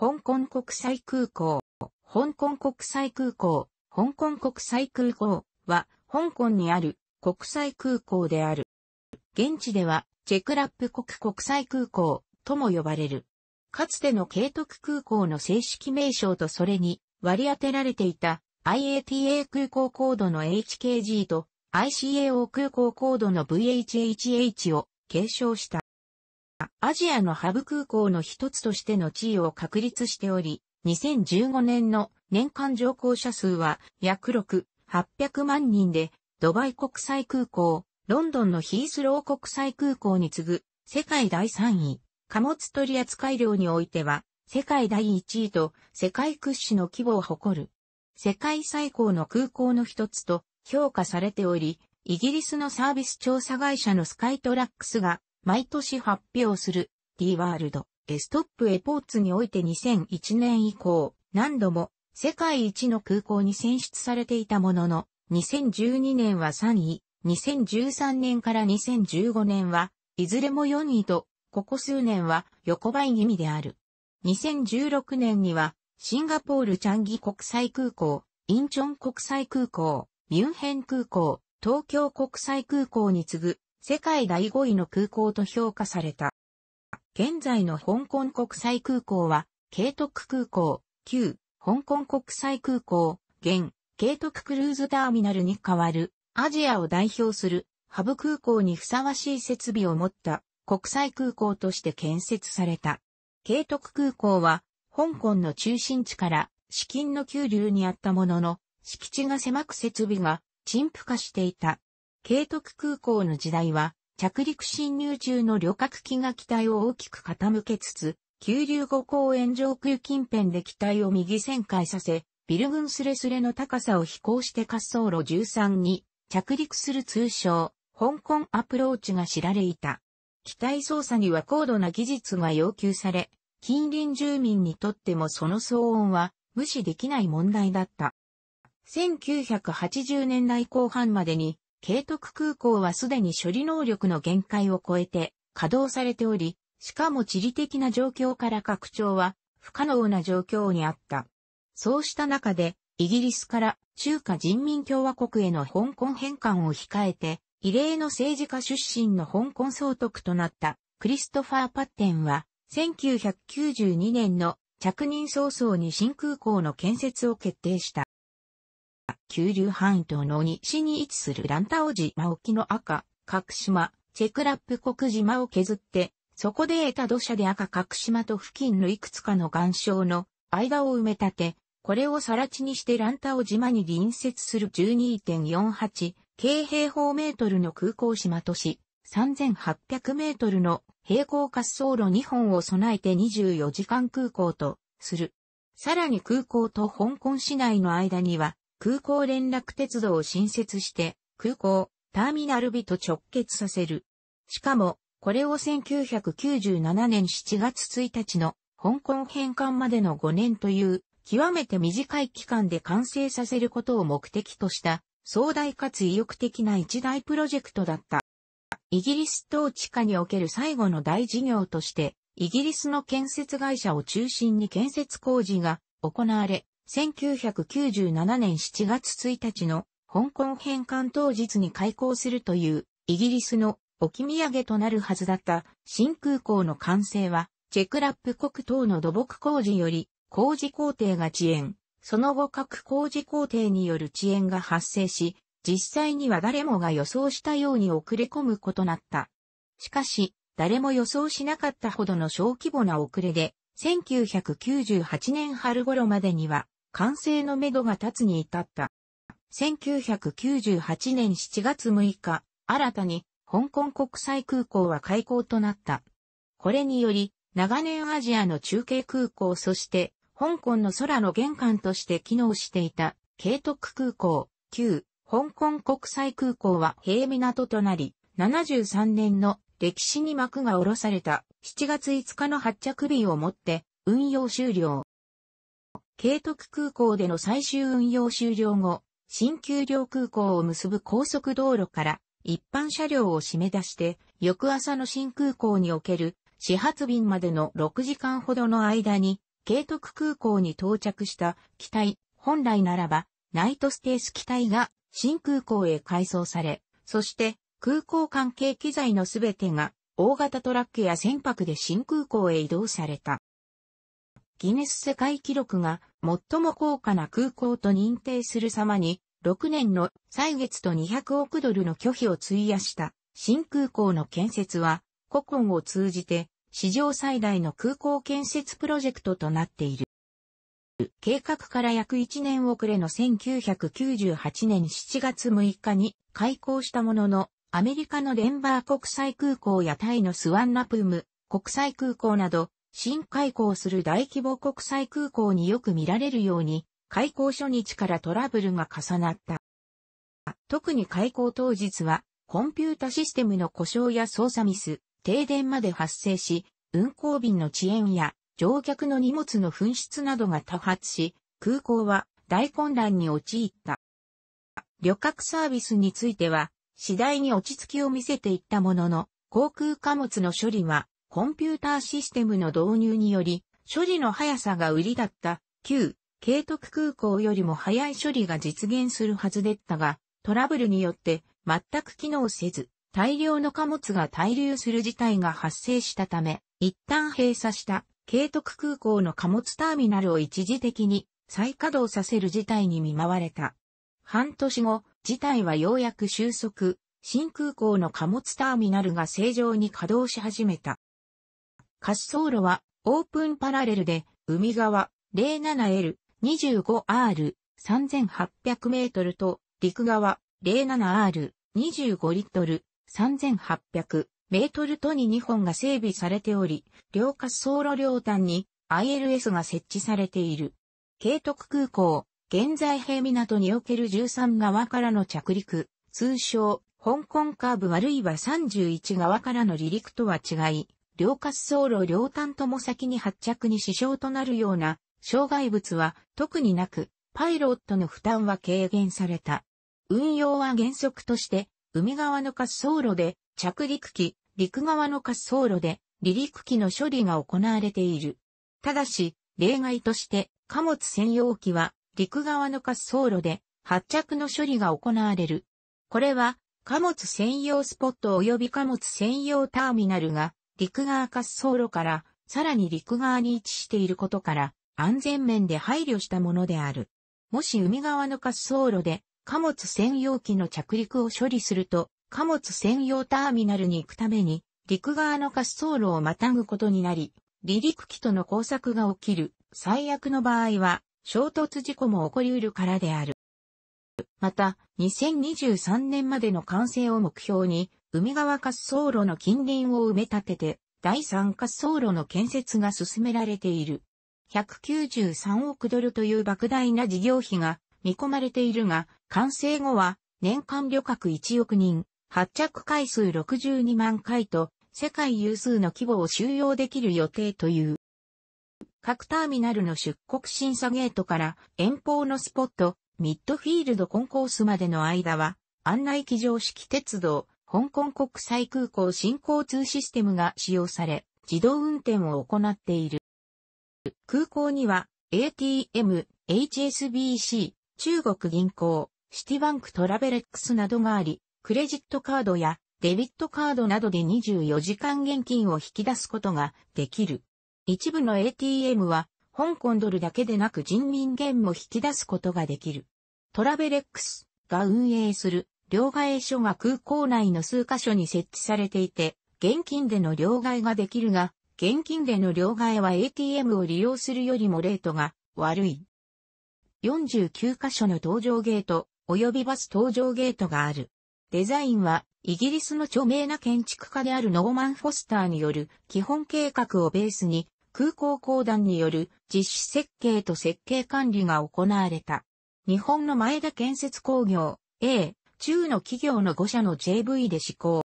香港国際空港、香港国際空港、香港国際空港は、香港にある国際空港である。現地では、チェクラップ国国際空港とも呼ばれる。かつての慶徳空港の正式名称とそれに割り当てられていた IATA 空港コードの HKG と ICAO 空港コードの VHHH を継承した。アジアのハブ空港の一つとしての地位を確立しており、2015年の年間乗降者数は約6、800万人で、ドバイ国際空港、ロンドンのヒースロー国際空港に次ぐ世界第3位、貨物取扱量においては世界第1位と世界屈指の規模を誇る。世界最高の空港の一つと評価されており、イギリスのサービス調査会社のスカイトラックスが毎年発表する D ワールドエストップエポーツにおいて2001年以降何度も世界一の空港に選出されていたものの2012年は3位、2013年から2015年はいずれも4位とここ数年は横ばい気味である。2016年にはシンガポールチャンギ国際空港、インチョン国際空港、ミュンヘン空港、東京国際空港に次ぐ世界第5位の空港と評価された。現在の香港国際空港は、慶徳空港、旧、香港国際空港、現、慶徳クルーズターミナルに代わる、アジアを代表する、ハブ空港にふさわしい設備を持った国際空港として建設された。慶徳空港は、香港の中心地から資金の急流にあったものの、敷地が狭く設備が陳腐化していた。慶徳空港の時代は、着陸侵入中の旅客機が機体を大きく傾けつつ、急流後公園上空近辺で機体を右旋回させ、ビル群スレスレの高さを飛行して滑走路13に着陸する通称、香港アプローチが知られいた。機体操作には高度な技術が要求され、近隣住民にとってもその騒音は無視できない問題だった。1980年代後半までに慶徳空港はすでに処理能力の限界を超えて稼働されており、しかも地理的な状況から拡張は不可能な状況にあった。そうした中で、イギリスから中華人民共和国への香港返還を控えて、異例の政治家出身の香港総督となったクリストファー・パッテンは、1992年の着任早々に新空港の建設を決定した。九流半島の西に位置するランタオ島沖の赤、角島、チェクラップ国島を削って、そこで得た土砂で赤角島と付近のいくつかの岩礁の間を埋め立て、これを更地にしてランタオ島に隣接する12.48京平方メートルの空港島都市、3800メートルの平行滑走路2本を備えて24時間空港とする。さらに空港と香港市内の間には空港連絡鉄道を新設して、空港、ターミナル日と直結させる。しかも、これを1997年7月1日の香港返還までの5年という極めて短い期間で完成させることを目的とした壮大かつ意欲的な一大プロジェクトだった。イギリス統治下における最後の大事業として、イギリスの建設会社を中心に建設工事が行われ、1997年7月1日の香港返還当日に開港するというイギリスの置き土産となるはずだった新空港の完成はチェクラップ国等の土木工事より工事工程が遅延、その後各工事工程による遅延が発生し、実際には誰もが予想したように遅れ込むことなった。しかし、誰も予想しなかったほどの小規模な遅れで、1998年春頃までには完成のめどが立つに至った。1998年7月6日、新たに香港国際空港は開港となった。これにより、長年アジアの中継空港そして香港の空の玄関として機能していた、慶徳空港、旧、香港国際空港は平港となり、73年の歴史に幕が下ろされた7月5日の発着日をもって運用終了。慶徳空港での最終運用終了後、新丘陵空港を結ぶ高速道路から一般車両を締め出して、翌朝の新空港における始発便までの6時間ほどの間に、慶徳空港に到着した機体、本来ならば、ナイトステース機体が新空港へ改装され、そして空港関係機材のすべてが大型トラックや船舶で新空港へ移動された。ギネス世界記録が最も高価な空港と認定する様に、6年の歳月と200億ドルの拒否を費やした新空港の建設は、古今を通じて史上最大の空港建設プロジェクトとなっている。計画から約1年遅れの1998年7月6日に開港したものの、アメリカのデンバー国際空港やタイのスワンナプーム国際空港など新開港する大規模国際空港によく見られるように、開港初日からトラブルが重なった。特に開港当日は、コンピュータシステムの故障や操作ミス、停電まで発生し、運航便の遅延や乗客の荷物の紛失などが多発し、空港は大混乱に陥った。旅客サービスについては、次第に落ち着きを見せていったものの、航空貨物の処理はコンピューターシステムの導入により、処理の速さが売りだった旧、慶徳空港よりも早い処理が実現するはずでったが、トラブルによって全く機能せず、大量の貨物が滞留する事態が発生したため、一旦閉鎖した慶徳空港の貨物ターミナルを一時的に再稼働させる事態に見舞われた。半年後、事態はようやく収束、新空港の貨物ターミナルが正常に稼働し始めた。滑走路はオープンパラレルで海側 07L25R 3800メートルと陸側 07R25 リットル3800メートルとに2本が整備されており、両滑走路両端に ILS が設置されている。慶徳空港、現在平港における13側からの着陸、通称、香港カーブあるいは31側からの離陸とは違い、両滑走路両端とも先に発着に支障となるような障害物は特になく、パイロットの負担は軽減された。運用は原則として、海側の滑走路で着陸機、陸側の滑走路で離陸機の処理が行われている。ただし、例外として、貨物専用機は陸側の滑走路で発着の処理が行われる。これは、貨物専用スポット及び貨物専用ターミナルが陸側滑走路からさらに陸側に位置していることから安全面で配慮したものである。もし海側の滑走路で貨物専用機の着陸を処理すると貨物専用ターミナルに行くために陸側の滑走路をまたぐことになり、離陸機との交錯が起きる最悪の場合は衝突事故も起こりうるからである。また、2023年までの完成を目標に、海側滑走路の近隣を埋め立てて、第三滑走路の建設が進められている。193億ドルという莫大な事業費が見込まれているが、完成後は年間旅客1億人、発着回数62万回と、世界有数の規模を収容できる予定という。各ターミナルの出国審査ゲートから遠方のスポット、ミッドフィールドコンコースまでの間は、案内機常式鉄道、香港国際空港新交通システムが使用され、自動運転を行っている。空港には ATM、HSBC、中国銀行、シティバンクトラベレックスなどがあり、クレジットカードやデビットカードなどで24時間現金を引き出すことができる。一部の ATM は香港ドルだけでなく人民元も引き出すことができる。トラベレックスが運営する両替所が空港内の数カ所に設置されていて、現金での両替ができるが、現金での両替は ATM を利用するよりもレートが悪い。49カ所の搭乗ゲート、及びバス搭乗ゲートがある。デザインは、イギリスの著名な建築家であるノーマン・フォスターによる基本計画をベースに、空港公団による実施設計と設計管理が行われた。日本の前田建設工業 A 中の企業の5社の JV で施行。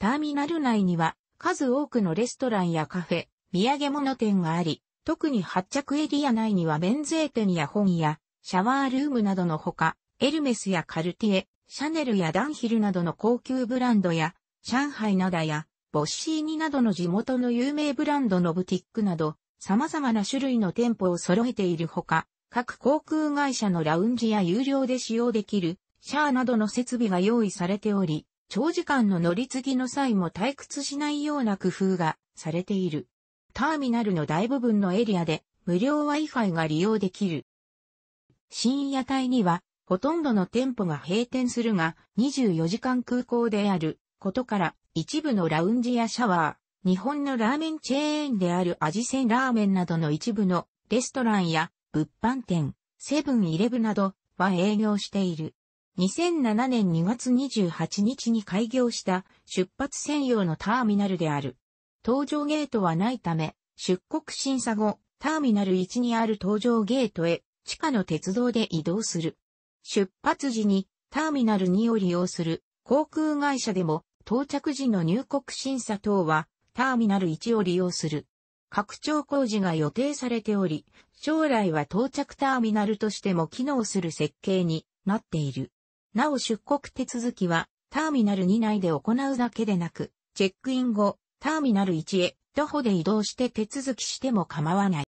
ターミナル内には数多くのレストランやカフェ、土産物店があり、特に発着エリア内には免税店や本やシャワールームなどのほか、エルメスやカルティエ、シャネルやダンヒルなどの高級ブランドや、上海などや、ボッシーニなどの地元の有名ブランドのブティックなど、様々な種類の店舗を揃えているほか、各航空会社のラウンジや有料で使用できるシャアなどの設備が用意されており、長時間の乗り継ぎの際も退屈しないような工夫がされている。ターミナルの大部分のエリアで無料 Wi-Fi が利用できる。深夜帯にはほとんどの店舗が閉店するが24時間空港であることから一部のラウンジやシャワー、日本のラーメンチェーンである味仙ラーメンなどの一部のレストランや物販店、セブンイレブなどは営業している。2007年2月28日に開業した出発専用のターミナルである。搭乗ゲートはないため、出国審査後、ターミナル1にある搭乗ゲートへ地下の鉄道で移動する。出発時にターミナル2を利用する航空会社でも到着時の入国審査等はターミナル1を利用する。拡張工事が予定されており、将来は到着ターミナルとしても機能する設計になっている。なお出国手続きは、ターミナル2内で行うだけでなく、チェックイン後、ターミナル1へ徒歩で移動して手続きしても構わない。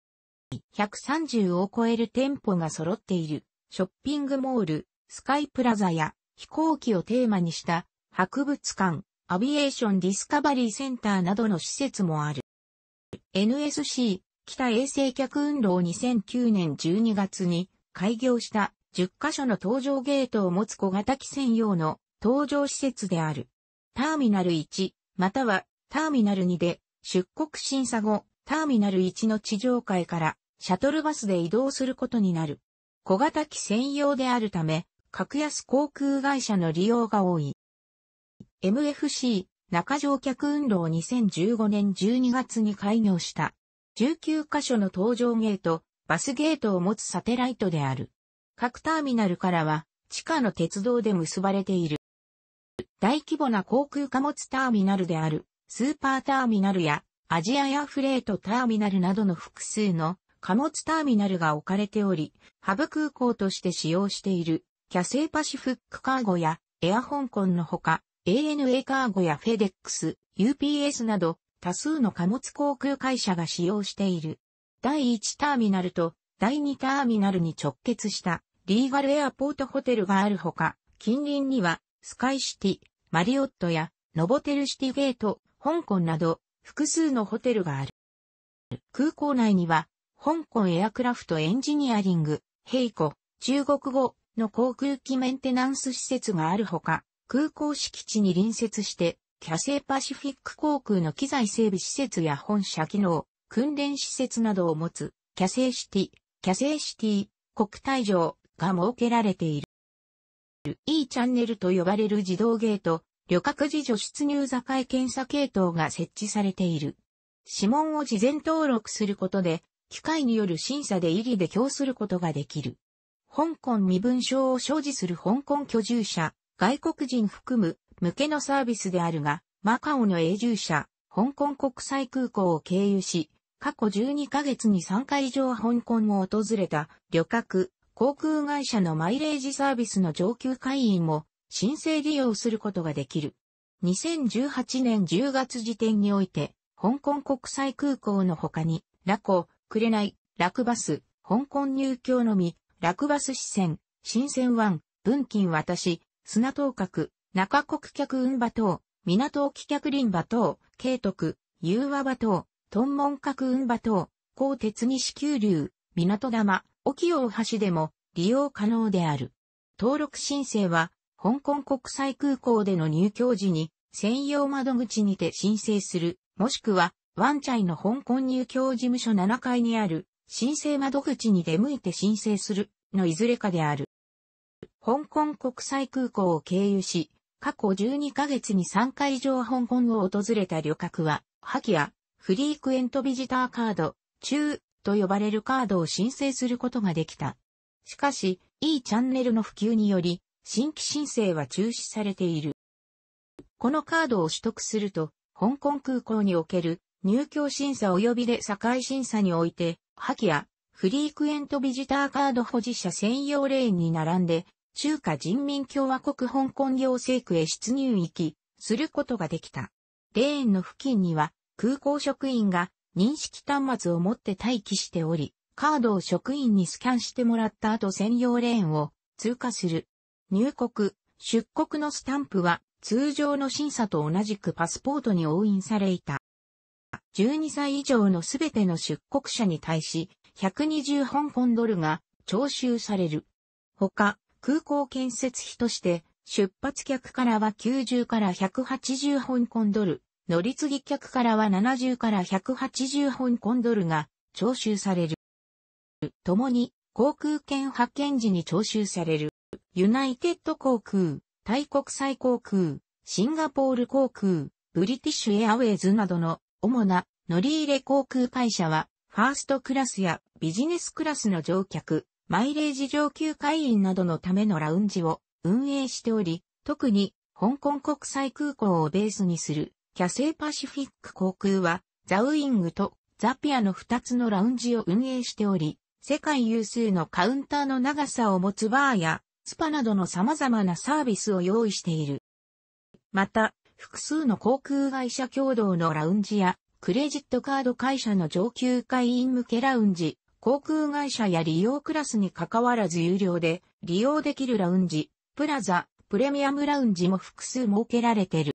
130を超える店舗が揃っている、ショッピングモール、スカイプラザや飛行機をテーマにした博物館、アビエーションディスカバリーセンターなどの施設もある。NSC、北衛星客運動2009年12月に開業した10カ所の搭乗ゲートを持つ小型機専用の搭乗施設である。ターミナル1、またはターミナル2で出国審査後、ターミナル1の地上階からシャトルバスで移動することになる。小型機専用であるため、格安航空会社の利用が多い。MFC 中乗客運動2015年12月に開業した19カ所の搭乗ゲート、バスゲートを持つサテライトである。各ターミナルからは地下の鉄道で結ばれている。大規模な航空貨物ターミナルであるスーパーターミナルやアジアやフレートターミナルなどの複数の貨物ターミナルが置かれており、ハブ空港として使用しているキャセイパシフックカーゴやエア香港のほか、ANA カーゴやフェデックス、UPS など多数の貨物航空会社が使用している。第1ターミナルと第2ターミナルに直結したリーガルエアポートホテルがあるほか、近隣にはスカイシティ、マリオットやノボテルシティゲート、香港など複数のホテルがある。空港内には香港エアクラフトエンジニアリング、ヘイコ、中国語の航空機メンテナンス施設があるほか、空港敷地に隣接してキャセイパシフィック航空の機材整備施設や本社機能、訓練施設などを持つ、キャセイシティ、キャセイシティ、国体場が設けられている。E チャンネルと呼ばれる自動ゲート、旅客自助出入境検査系統が設置されている。指紋を事前登録することで、機械による審査で意義で供することができる。香港身分証を所持する香港居住者、外国人含む向けのサービスであるが、マカオの永住者、香港国際空港を経由し、過去12ヶ月に3回以上香港を訪れた旅客、航空会社のマイレージサービスの上級会員も申請利用することができる。2018年10月時点において、香港国際空港の他に、ラコ、クレナイ、ラクバス、香港入境のみ、ラクバス支線、新鮮湾、文金渡し、砂東角、中国客運馬等、港沖客林馬等、慶徳、融和馬等、トン屯門閣運馬等、高鉄西急流、港玉、沖大橋でも利用可能である。登録申請は、香港国際空港での入境時に、専用窓口にて申請する、もしくは、ワンチャイの香港入境事務所7階にある、申請窓口に出向いて申請する、のいずれかである。香港国際空港を経由し、過去12ヶ月に3回以上香港を訪れた旅客は、破棄やフリークエントビジターカード、中と呼ばれるカードを申請することができた。しかし、E チャンネルの普及により、新規申請は中止されている。このカードを取得すると、香港空港における入境審査及びで境審査において、破棄やフリークエントビジターカード保持者専用レーンに並んで、中華人民共和国香港行政区へ出入行き、することができた。レーンの付近には空港職員が認識端末を持って待機しており、カードを職員にスキャンしてもらった後専用レーンを通過する。入国、出国のスタンプは通常の審査と同じくパスポートに押印されいた。12歳以上のすべての出国者に対し、120香港ドルが徴収される。ほか、空港建設費として、出発客からは90から180香港ドル、乗り継ぎ客からは70から180本コンドルが徴収される。共に、航空券発券時に徴収される。ユナイテッド航空、タイ国際航空、シンガポール航空、ブリティッシュエアウェイズなどの主な乗り入れ航空会社は、ファーストクラスやビジネスクラスの乗客、マイレージ上級会員などのためのラウンジを運営しており、特に香港国際空港をベースにするキャセイパシフィック航空は、ザウイングとザピアの2つのラウンジを運営しており、世界有数のカウンターの長さを持つバーや、スパなどの様々なサービスを用意している。また、複数の航空会社共同のラウンジや、クレジットカード会社の上級会員向けラウンジ、航空会社や利用クラスに関わらず有料で利用できるラウンジ、プラザ、プレミアムラウンジも複数設けられている。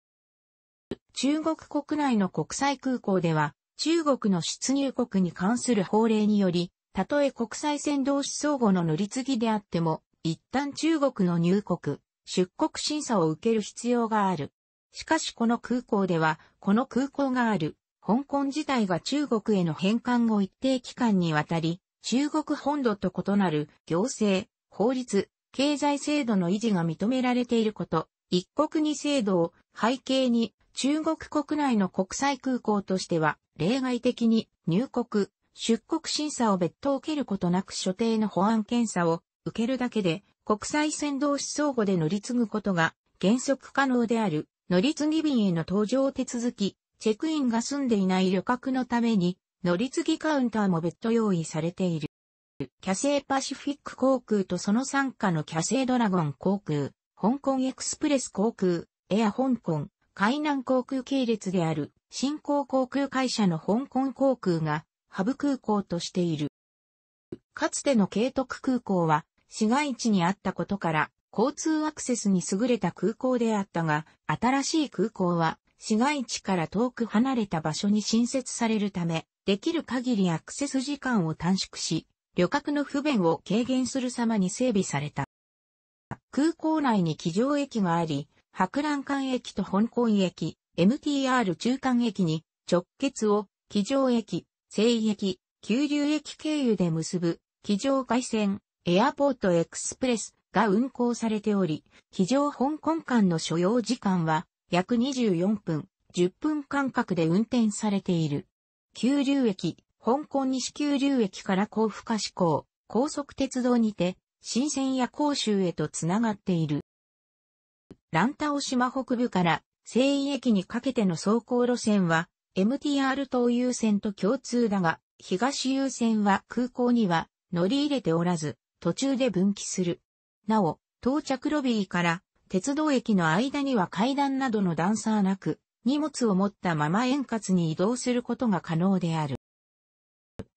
中国国内の国際空港では、中国の出入国に関する法令により、たとえ国際線同士相互の乗り継ぎであっても、一旦中国の入国、出国審査を受ける必要がある。しかしこの空港では、この空港がある、香港自体が中国への返還後一定期間にわたり、中国本土と異なる行政、法律、経済制度の維持が認められていること、一国二制度を背景に中国国内の国際空港としては、例外的に入国、出国審査を別途受けることなく所定の保安検査を受けるだけで、国際線同士相互で乗り継ぐことが原則可能である、乗り継ぎ便への搭乗手続き、チェックインが済んでいない旅客のために、乗り継ぎカウンターも別途用意されている。キャセイパシフィック航空とその傘下のキャセイドラゴン航空、香港エクスプレス航空、エア香港、海南航空系列である新興航空会社の香港航空がハブ空港としている。かつての慶徳空港は市街地にあったことから交通アクセスに優れた空港であったが、新しい空港は市街地から遠く離れた場所に新設されるため、できる限りアクセス時間を短縮し、旅客の不便を軽減する様に整備された。空港内に機場駅があり、博覧館駅と香港駅、MTR 中間駅に直結を、気上駅、西駅、急流駅経由で結ぶ、気上海線、エアポートエクスプレスが運行されており、気上香港間の所要時間は約24分、10分間隔で運転されている。急流駅、香港西急流駅から甲府下市港、高速鉄道にて、新鮮や甲州へとつながっている。ランタオ島北部から西院駅にかけての走行路線は MTR 東優線と共通だが、東優線は空港には乗り入れておらず、途中で分岐する。なお、到着ロビーから鉄道駅の間には階段などの段差はなく、荷物を持ったまま円滑に移動することが可能である。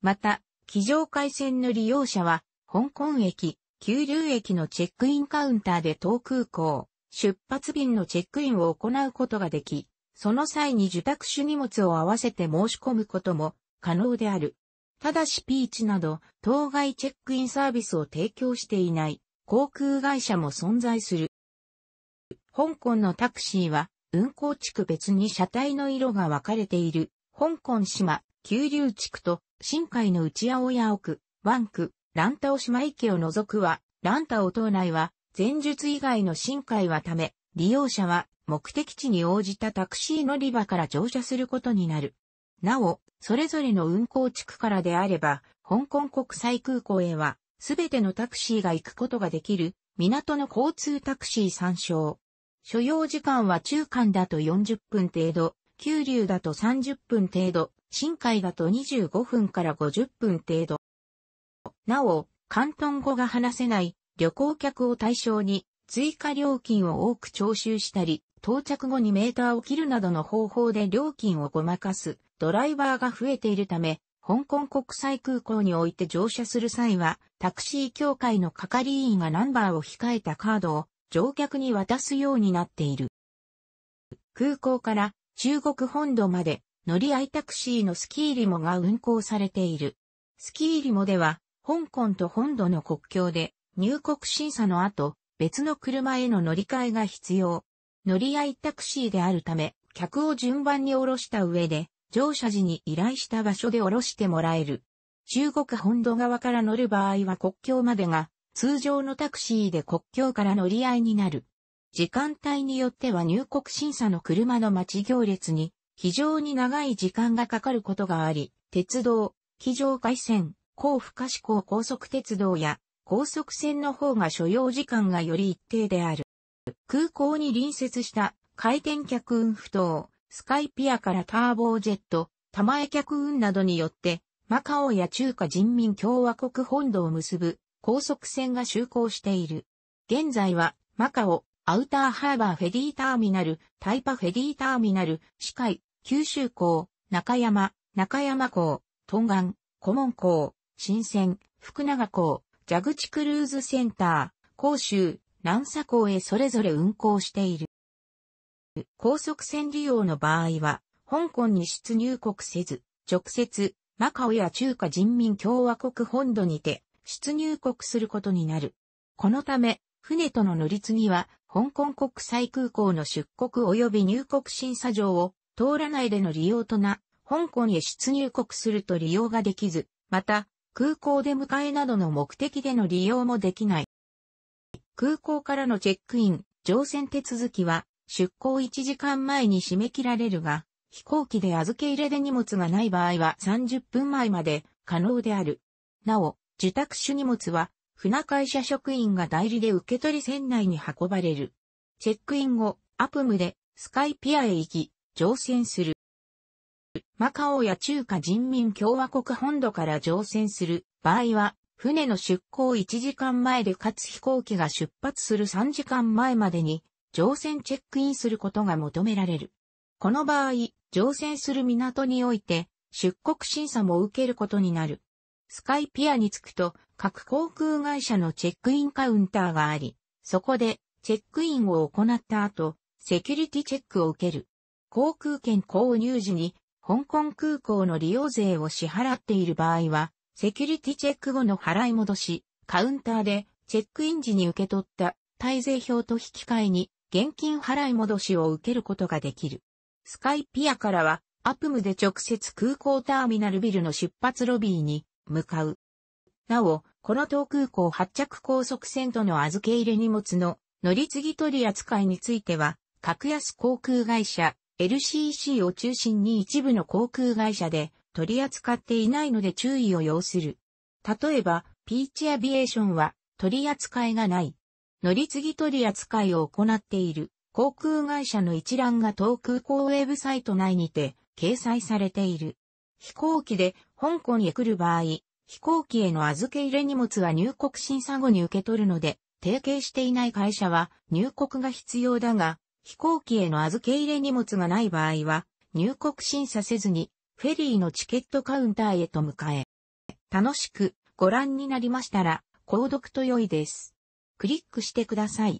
また、非上回線の利用者は、香港駅、九龍駅のチェックインカウンターで東空港、出発便のチェックインを行うことができ、その際に受託種荷物を合わせて申し込むことも可能である。ただしピーチなど、当該チェックインサービスを提供していない航空会社も存在する。香港のタクシーは、運行地区別に車体の色が分かれている、香港島、九龍地区と、深海の内青屋奥、湾区、ランタオ島池を除くは、ランタオ島内は、前述以外の新海はため、利用者は目的地に応じたタクシー乗り場から乗車することになる。なお、それぞれの運行地区からであれば、香港国際空港へは、すべてのタクシーが行くことができる、港の交通タクシー参照。所要時間は中間だと40分程度、急流だと30分程度、深海だと25分から50分程度。なお、関東語が話せない旅行客を対象に追加料金を多く徴収したり、到着後にメーターを切るなどの方法で料金をごまかすドライバーが増えているため、香港国際空港において乗車する際は、タクシー協会の係員がナンバーを控えたカードを乗客に渡すようになっている。空港から中国本土まで乗り合いタクシーのスキーリモが運行されている。スキーリモでは、香港と本土の国境で入国審査の後、別の車への乗り換えが必要。乗り合いタクシーであるため、客を順番に降ろした上で、乗車時に依頼した場所で降ろしてもらえる。中国本土側から乗る場合は国境までが、通常のタクシーで国境から乗り合いになる。時間帯によっては入国審査の車の待ち行列に非常に長い時間がかかることがあり、鉄道、非常回線、高不可視高高速鉄道や高速船の方が所要時間がより一定である。空港に隣接した回転客運不当、スカイピアからターボジェット、玉江客運などによって、マカオや中華人民共和国本土を結ぶ高速船が就航している。現在は、マカオ、アウターハーバーフェリーターミナル、タイパフェリーターミナル、四海、九州港、中山、中山港、東岸、古門港、新鮮、福永港、蛇口クルーズセンター、広州、南佐港へそれぞれ運航している。高速船利用の場合は、香港に出入国せず、直接、マカオや中華人民共和国本土にて、出入国することになる。このため、船との乗り継ぎは、香港国際空港の出国及び入国審査場を通らないでの利用とな、香港へ出入国すると利用ができず、また、空港で迎えなどの目的での利用もできない。空港からのチェックイン、乗船手続きは出港1時間前に締め切られるが、飛行機で預け入れで荷物がない場合は30分前まで可能である。なお、受託種荷物は船会社職員が代理で受け取り船内に運ばれる。チェックイン後、アプムでスカイピアへ行き、乗船する。マカオや中華人民共和国本土から乗船する場合は、船の出港1時間前でかつ飛行機が出発する3時間前までに乗船チェックインすることが求められる。この場合、乗船する港において出国審査も受けることになる。スカイピアに着くと各航空会社のチェックインカウンターがあり、そこでチェックインを行った後、セキュリティチェックを受ける。航空券購入時に香港空港の利用税を支払っている場合は、セキュリティチェック後の払い戻し、カウンターでチェックイン時に受け取った滞税表と引き換えに現金払い戻しを受けることができる。スカイピアからはアプムで直接空港ターミナルビルの出発ロビーに向かう。なお、この東空港発着高速線との預け入れ荷物の乗り継ぎ取り扱いについては、格安航空会社 LCC を中心に一部の航空会社で取り扱っていないので注意を要する。例えば、ピーチアビエーションは取り扱いがない。乗り継ぎ取り扱いを行っている航空会社の一覧が東空港ウェブサイト内にて掲載されている。飛行機で香港へ来る場合、飛行機への預け入れ荷物は入国審査後に受け取るので、提携していない会社は入国が必要だが、飛行機への預け入れ荷物がない場合は、入国審査せずに、フェリーのチケットカウンターへと向かえ。楽しくご覧になりましたら、購読と良いです。クリックしてください。